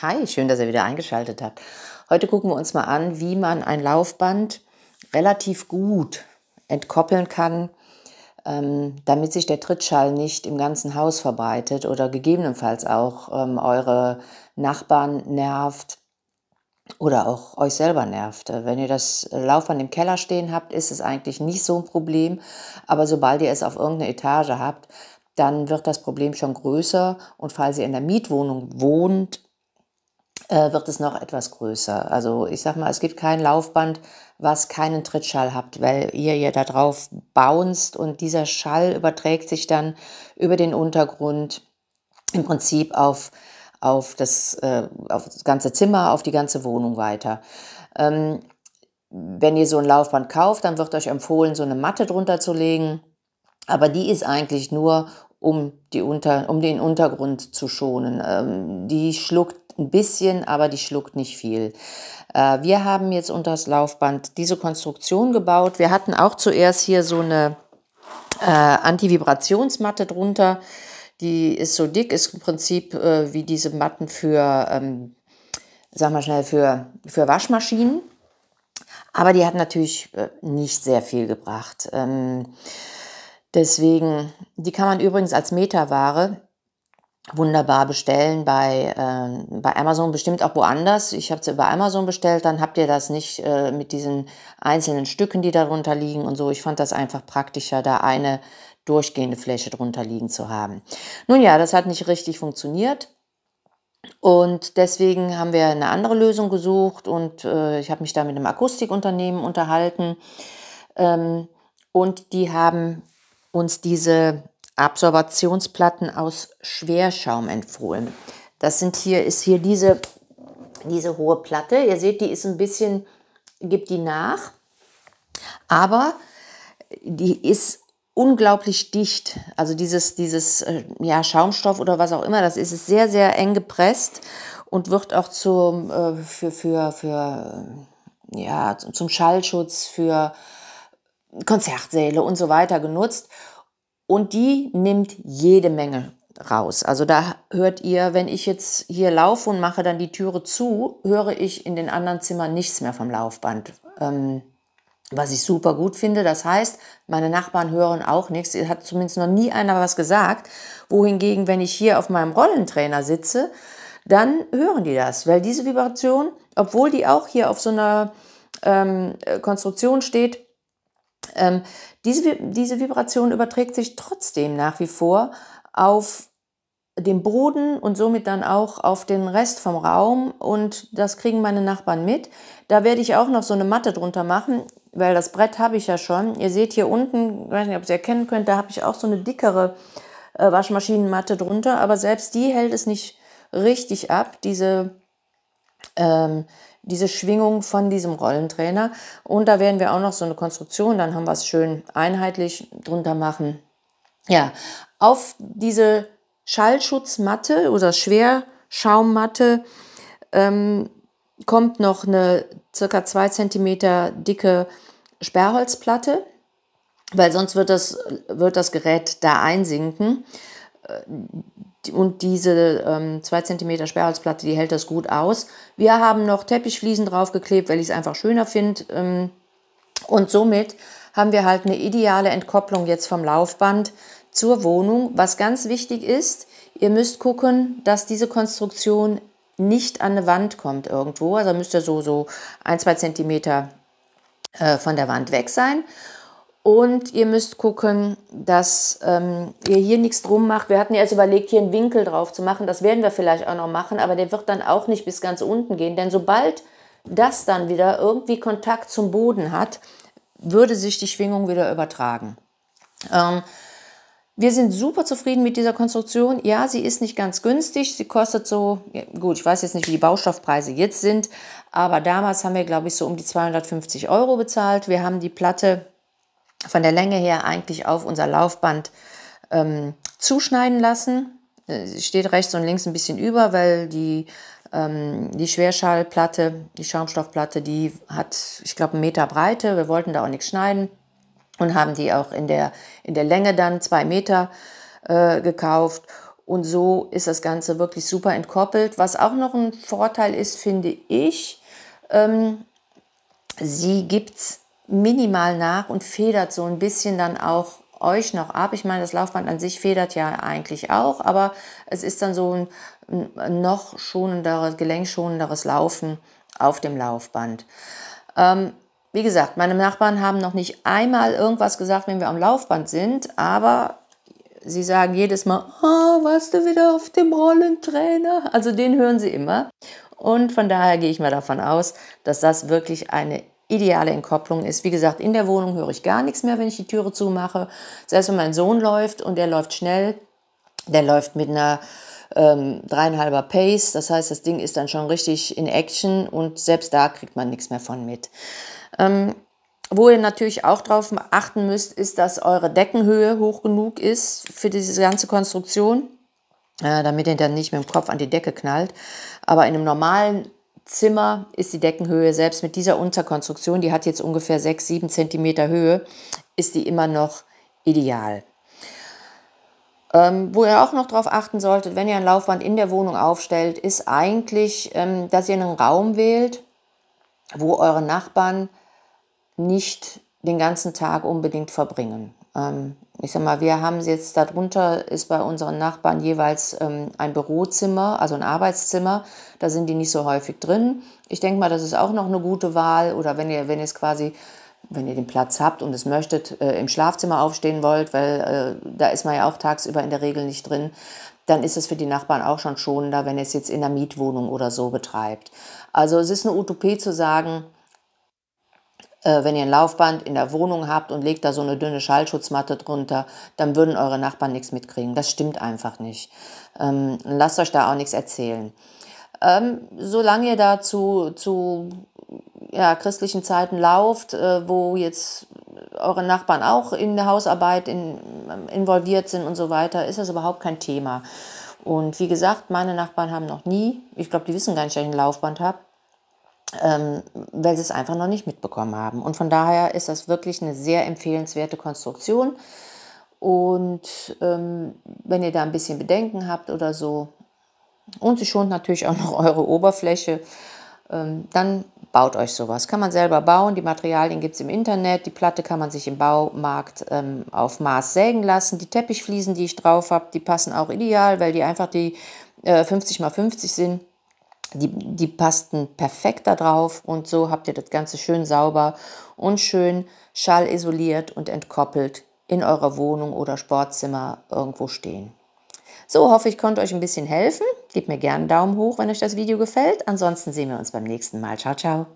Hi, schön, dass ihr wieder eingeschaltet habt. Heute gucken wir uns mal an, wie man ein Laufband relativ gut entkoppeln kann, ähm, damit sich der Trittschall nicht im ganzen Haus verbreitet oder gegebenenfalls auch ähm, eure Nachbarn nervt oder auch euch selber nervt. Äh, wenn ihr das Laufband im Keller stehen habt, ist es eigentlich nicht so ein Problem, aber sobald ihr es auf irgendeiner Etage habt, dann wird das Problem schon größer und falls ihr in der Mietwohnung wohnt, äh, wird es noch etwas größer. Also ich sag mal, es gibt kein Laufband, was keinen Trittschall habt, weil ihr ja da drauf bounzt und dieser Schall überträgt sich dann über den Untergrund im Prinzip auf, auf, das, äh, auf das ganze Zimmer, auf die ganze Wohnung weiter. Ähm, wenn ihr so ein Laufband kauft, dann wird euch empfohlen, so eine Matte drunter zu legen. Aber die ist eigentlich nur, um, die Unter, um den Untergrund zu schonen. Ähm, die schluckt ein bisschen, aber die schluckt nicht viel. Äh, wir haben jetzt unter das Laufband diese Konstruktion gebaut. Wir hatten auch zuerst hier so eine äh, Antivibrationsmatte drunter. Die ist so dick, ist im Prinzip äh, wie diese Matten für, ähm, sag mal schnell, für, für Waschmaschinen. Aber die hat natürlich äh, nicht sehr viel gebracht. Ähm, deswegen, die kann man übrigens als Meterware wunderbar bestellen bei, äh, bei Amazon, bestimmt auch woanders. Ich habe es über Amazon bestellt, dann habt ihr das nicht äh, mit diesen einzelnen Stücken, die darunter liegen und so. Ich fand das einfach praktischer, da eine durchgehende Fläche drunter liegen zu haben. Nun ja, das hat nicht richtig funktioniert. Und deswegen haben wir eine andere Lösung gesucht und äh, ich habe mich da mit einem Akustikunternehmen unterhalten. Ähm, und die haben uns diese Absorptionsplatten aus Schwerschaum empfohlen. Das sind hier, ist hier diese, diese hohe Platte. Ihr seht, die ist ein bisschen, gibt die nach, aber die ist unglaublich dicht. Also dieses, dieses äh, ja, Schaumstoff oder was auch immer das ist, sehr, sehr eng gepresst und wird auch zum, äh, für, für, für, ja, zum Schallschutz, für Konzertsäle und so weiter genutzt. Und die nimmt jede Menge raus. Also da hört ihr, wenn ich jetzt hier laufe und mache dann die Türe zu, höre ich in den anderen Zimmern nichts mehr vom Laufband. Ähm, was ich super gut finde. Das heißt, meine Nachbarn hören auch nichts. hat zumindest noch nie einer was gesagt. Wohingegen, wenn ich hier auf meinem Rollentrainer sitze, dann hören die das, weil diese Vibration, obwohl die auch hier auf so einer ähm, Konstruktion steht, ähm, diese, diese Vibration überträgt sich trotzdem nach wie vor auf den Boden und somit dann auch auf den Rest vom Raum und das kriegen meine Nachbarn mit. Da werde ich auch noch so eine Matte drunter machen, weil das Brett habe ich ja schon. Ihr seht hier unten, ich weiß nicht, ob ihr es erkennen könnt, da habe ich auch so eine dickere äh, Waschmaschinenmatte drunter, aber selbst die hält es nicht richtig ab, diese ähm, diese Schwingung von diesem Rollentrainer. Und da werden wir auch noch so eine Konstruktion, dann haben wir es schön einheitlich drunter machen. Ja, auf diese Schallschutzmatte oder Schwerschaummatte ähm, kommt noch eine circa zwei Zentimeter dicke Sperrholzplatte, weil sonst wird das, wird das Gerät da einsinken. Äh, und diese ähm, 2 cm Sperrholzplatte, die hält das gut aus. Wir haben noch Teppichfliesen draufgeklebt, weil ich es einfach schöner finde. Ähm, und somit haben wir halt eine ideale Entkopplung jetzt vom Laufband zur Wohnung. Was ganz wichtig ist, ihr müsst gucken, dass diese Konstruktion nicht an eine Wand kommt irgendwo. Also müsst ihr so, so ein, zwei Zentimeter äh, von der Wand weg sein. Und ihr müsst gucken, dass ähm, ihr hier nichts drum macht. Wir hatten ja erst überlegt, hier einen Winkel drauf zu machen. Das werden wir vielleicht auch noch machen, aber der wird dann auch nicht bis ganz unten gehen. Denn sobald das dann wieder irgendwie Kontakt zum Boden hat, würde sich die Schwingung wieder übertragen. Ähm, wir sind super zufrieden mit dieser Konstruktion. Ja, sie ist nicht ganz günstig. Sie kostet so, ja, gut, ich weiß jetzt nicht, wie die Baustoffpreise jetzt sind, aber damals haben wir, glaube ich, so um die 250 Euro bezahlt. Wir haben die Platte von der Länge her eigentlich auf unser Laufband ähm, zuschneiden lassen. Sie äh, steht rechts und links ein bisschen über, weil die, ähm, die Schwerschallplatte, die Schaumstoffplatte, die hat, ich glaube, einen Meter Breite. Wir wollten da auch nichts schneiden und haben die auch in der, in der Länge dann zwei Meter äh, gekauft. Und so ist das Ganze wirklich super entkoppelt. Was auch noch ein Vorteil ist, finde ich, ähm, sie gibt es minimal nach und federt so ein bisschen dann auch euch noch ab. Ich meine, das Laufband an sich federt ja eigentlich auch, aber es ist dann so ein noch schonenderes, gelenkschonenderes Laufen auf dem Laufband. Ähm, wie gesagt, meine Nachbarn haben noch nicht einmal irgendwas gesagt, wenn wir am Laufband sind, aber sie sagen jedes Mal, oh, warst du wieder auf dem Rollentrainer? Also den hören sie immer. Und von daher gehe ich mal davon aus, dass das wirklich eine ideale Entkopplung ist. Wie gesagt, in der Wohnung höre ich gar nichts mehr, wenn ich die Türe zumache. Selbst wenn mein Sohn läuft und der läuft schnell, der läuft mit einer ähm, dreieinhalber Pace. Das heißt, das Ding ist dann schon richtig in Action und selbst da kriegt man nichts mehr von mit. Ähm, wo ihr natürlich auch darauf achten müsst, ist, dass eure Deckenhöhe hoch genug ist für diese ganze Konstruktion, äh, damit ihr dann nicht mit dem Kopf an die Decke knallt. Aber in einem normalen Zimmer ist die Deckenhöhe, selbst mit dieser Unterkonstruktion, die hat jetzt ungefähr 6, 7 cm Höhe, ist die immer noch ideal. Ähm, wo ihr auch noch darauf achten solltet, wenn ihr ein Laufband in der Wohnung aufstellt, ist eigentlich, ähm, dass ihr einen Raum wählt, wo eure Nachbarn nicht den ganzen Tag unbedingt verbringen. Ähm, ich sag mal, wir haben jetzt darunter ist bei unseren Nachbarn jeweils ähm, ein Bürozimmer, also ein Arbeitszimmer. Da sind die nicht so häufig drin. Ich denke mal, das ist auch noch eine gute Wahl. Oder wenn ihr, wenn ihr es quasi, wenn ihr den Platz habt und es möchtet, äh, im Schlafzimmer aufstehen wollt, weil äh, da ist man ja auch tagsüber in der Regel nicht drin, dann ist es für die Nachbarn auch schon schonender, wenn ihr es jetzt in der Mietwohnung oder so betreibt. Also es ist eine Utopie zu sagen, äh, wenn ihr ein Laufband in der Wohnung habt und legt da so eine dünne Schallschutzmatte drunter, dann würden eure Nachbarn nichts mitkriegen. Das stimmt einfach nicht. Ähm, lasst euch da auch nichts erzählen. Ähm, solange ihr da zu, zu ja, christlichen Zeiten lauft, äh, wo jetzt eure Nachbarn auch in der Hausarbeit in, ähm, involviert sind und so weiter, ist das überhaupt kein Thema. Und wie gesagt, meine Nachbarn haben noch nie, ich glaube, die wissen gar nicht, dass ich ein Laufband habe, ähm, weil sie es einfach noch nicht mitbekommen haben. Und von daher ist das wirklich eine sehr empfehlenswerte Konstruktion. Und ähm, wenn ihr da ein bisschen Bedenken habt oder so, und sie schont natürlich auch noch eure Oberfläche, ähm, dann baut euch sowas. Kann man selber bauen, die Materialien gibt es im Internet, die Platte kann man sich im Baumarkt ähm, auf Maß sägen lassen. Die Teppichfliesen, die ich drauf habe, die passen auch ideal, weil die einfach die äh, 50 x 50 sind die, die passten perfekt da drauf und so habt ihr das Ganze schön sauber und schön schallisoliert und entkoppelt in eurer Wohnung oder Sportzimmer irgendwo stehen. So, hoffe ich konnte euch ein bisschen helfen. Gebt mir gerne einen Daumen hoch, wenn euch das Video gefällt. Ansonsten sehen wir uns beim nächsten Mal. Ciao, ciao.